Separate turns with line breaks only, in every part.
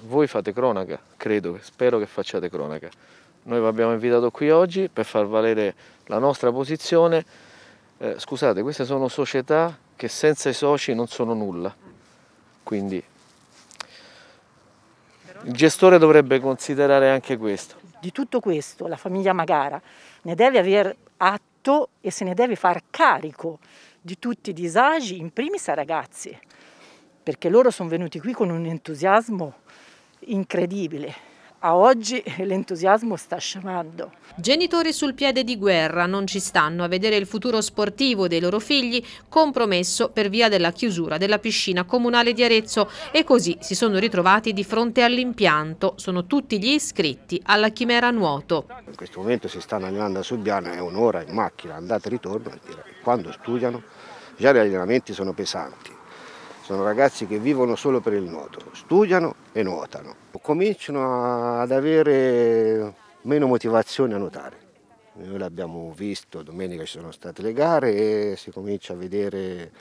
Voi fate cronaca, credo, spero che facciate cronaca. Noi vi abbiamo invitato qui oggi per far valere la nostra posizione. Eh, scusate, queste sono società che senza i soci non sono nulla. Quindi il gestore dovrebbe considerare anche questo.
Di tutto questo la famiglia Magara ne deve aver atto e se ne deve far carico di tutti i disagi, in primis a ragazzi, perché loro sono venuti qui con un entusiasmo incredibile. A oggi l'entusiasmo sta
scemando. Genitori sul piede di guerra non ci stanno a vedere il futuro sportivo dei loro figli compromesso per via della chiusura della piscina comunale di Arezzo e così si sono ritrovati di fronte all'impianto. Sono tutti gli iscritti alla chimera nuoto.
In questo momento si stanno allenando a Subiana, è un'ora in macchina, andata e ritorno. Quando studiano già gli allenamenti sono pesanti. Sono ragazzi che vivono solo per il nuoto, studiano e nuotano. Cominciano ad avere meno motivazione a nuotare. Noi l'abbiamo visto, domenica ci sono state le gare e si comincia a vedere,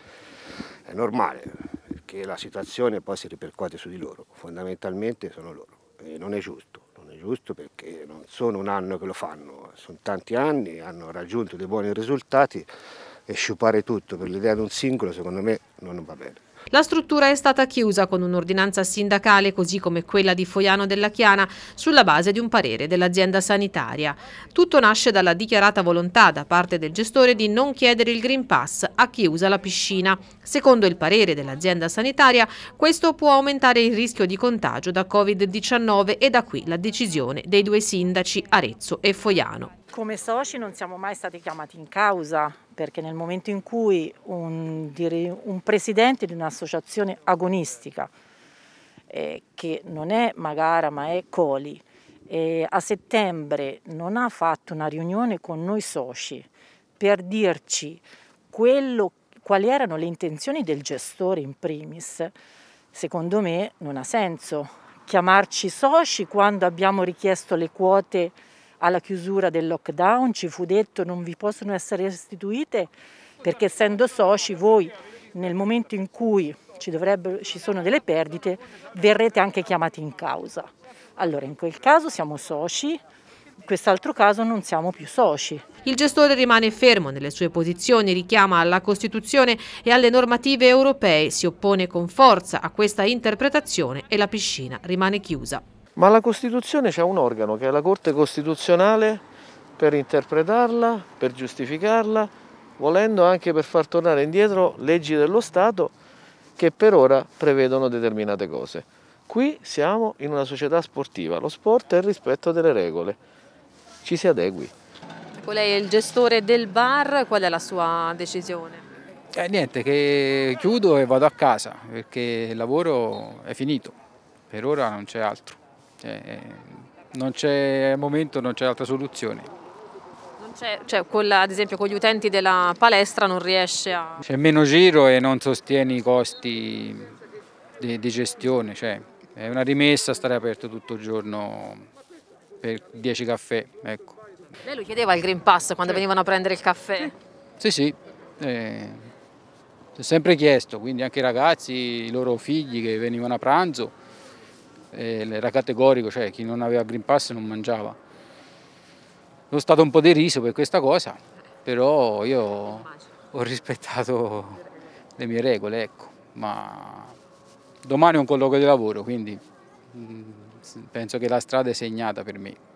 è normale, perché la situazione poi si ripercuote su di loro, fondamentalmente sono loro e non è giusto giusto perché non sono un anno che lo fanno, sono tanti anni, hanno raggiunto dei buoni risultati e sciupare tutto per l'idea di un singolo secondo me non va bene.
La struttura è stata chiusa con un'ordinanza sindacale così come quella di Foiano della Chiana sulla base di un parere dell'azienda sanitaria. Tutto nasce dalla dichiarata volontà da parte del gestore di non chiedere il Green Pass a chi usa la piscina. Secondo il parere dell'azienda sanitaria questo può aumentare il rischio di contagio da Covid-19 e da qui la decisione dei due sindaci Arezzo e Foiano.
Come soci non siamo mai stati chiamati in causa
perché nel momento in cui un,
un presidente di un'associazione agonistica eh, che non è Magara ma è Coli eh, a settembre non ha fatto una riunione con noi soci per dirci quello, quali erano le intenzioni del gestore in primis, secondo me non ha senso chiamarci soci quando abbiamo richiesto le quote alla chiusura del lockdown ci fu detto non vi possono essere restituite perché essendo soci voi nel momento in cui ci, ci sono delle perdite verrete anche chiamati in
causa. Allora in quel caso siamo soci, in quest'altro caso non siamo più soci. Il gestore rimane fermo nelle sue posizioni, richiama alla Costituzione e alle normative europee, si oppone con forza a questa interpretazione e la piscina rimane chiusa
ma la Costituzione c'è un organo che è la Corte Costituzionale per interpretarla, per giustificarla, volendo anche per far tornare indietro leggi dello Stato che per ora prevedono determinate cose. Qui siamo in una società sportiva, lo sport è il rispetto delle regole, ci si adegui.
Ecco, lei è il gestore del bar, qual è la sua decisione?
Eh, niente, che chiudo e vado a casa perché il lavoro è finito, per ora non c'è altro. Cioè, non c'è al momento non c'è altra soluzione.
Cioè, quella, ad esempio con gli utenti della palestra non riesce a...
C'è meno giro e non sostiene i costi di, di gestione, cioè, è una rimessa stare aperto tutto il giorno per 10 caffè. Ecco. Lei lo chiedeva
il Green Pass quando sì. venivano a prendere il caffè?
Sì, sì, eh, ho sempre chiesto, quindi anche i ragazzi, i loro figli che venivano a pranzo, era categorico, cioè chi non aveva Green Pass non mangiava. Sono stato un po' deriso per questa cosa, però io ho rispettato le mie regole, ecco. Ma domani è un colloquio di lavoro, quindi mm, penso che la strada è segnata per me.